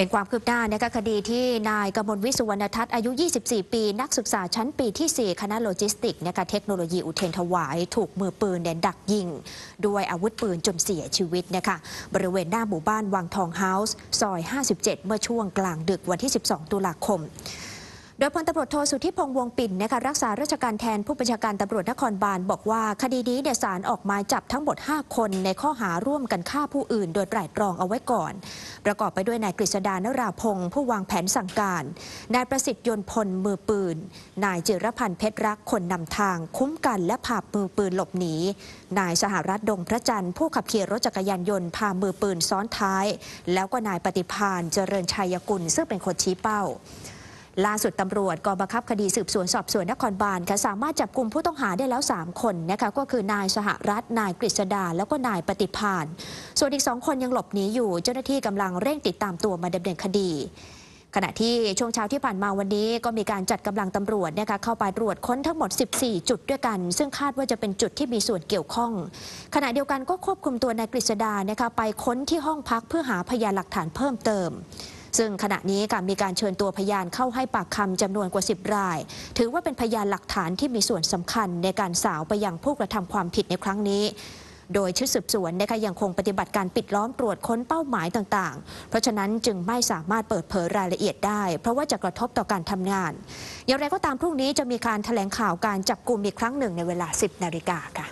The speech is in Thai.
เป็นความคืบหน้านะคะคดีที่นายกมลวิสุวรรณทัศน์อายุ 24 ปี นักศึกษาชั้นปีที่ 4 คณะโลจิสติกนะคะเทคโนโลยีอุเทนถวายถูกมือปืนเด่นดักยิงด้วยอาวุธปืนจนเสียชีวิตนะคะบริเวณหน้าหมู่บ้านวังทองเฮาส์ซอย 57 เมื่อช่วงกลางดึกวันที่ 12 ตุลาคมโดยพลตำรวจโทสุทธิพงษ์วงปิ่นนะคะรักษาราชการแทนผู้บัญชาการตำรวจนครบาล บอกว่า คดีนี้เนี่ยศาลออกหมายจับทั้งหมด 5 คนในข้อหาร่วมกันฆ่าผู้อื่น โดยไตร่ตรองเอาไว้ก่อน ประกอบไปด้วยนายกฤษดานราพงศ์ผู้วางแผนสั่งการนายประสิทธิ์ยนพลมือปืนนายจิรพันธ์เพชรรักคนนำทาง คุ้มกันและพาปืนปืนหลบหนีนายสหรัฐดงพระจันทร์ผู้ขับขี่รถจักรยานยนต์พามือปืนซ้อนท้าย แล้วก็นายปฏิพานเจริญชัยกุลซึ่งเป็นคนชี้เป้าล่าสุดตำรวจกองบังคับคดีสืบสวนสอบสวนนครบาลค่ะสามารถจับกลุ่มผู้ต้องหาได้แล้ว 3 คนนะคะก็คือนายสหรัฐ นายกฤษดา แล้วก็นายปฏิพานส่วนอีกสองคนยังหลบหนีอยู่ เจ้าหน้าที่กำลังเร่งติดตามตัวมาดำเนินคดี ขณะที่ช่วงเช้าที่ผ่านมาวันนี้ ก็มีการจัดกำลังตำรวจนะคะเข้าไปตรวจค้นทั้งหมด 14 จุดด้วยกัน ซึ่งคาดว่าจะเป็นจุดที่มีส่วนเกี่ยวข้อง ขณะเดียวกันก็ควบคุมตัวนายกฤษดานะคะไปค้นที่ห้องพักเพื่อหาพยานหลักฐานเพิ่มเติมซึ่งขณะนี้การมีการเชิญตัวพยานเข้าให้ปากคำจำนวนกว่า 10 ราย ถือว่าเป็นพยานหลักฐานที่มีส่วนสำคัญในการสาวไปยังผู้กระทำความผิดในครั้งนี้ โดยชุดสืบสวนนะคะยังคงปฏิบัติการปิดล้อมตรวจค้นเป้าหมายต่าง ๆ เพราะฉะนั้นจึงไม่สามารถเปิดเผยรายละเอียดได้เพราะว่าจะกระทบต่อการทำงาน อย่างไรก็ตามพรุ่งนี้จะมีการแถลงข่าวการจับกลุ่มอีกครั้งหนึ่ง ในเวลา 10นาฬิกาค่ะ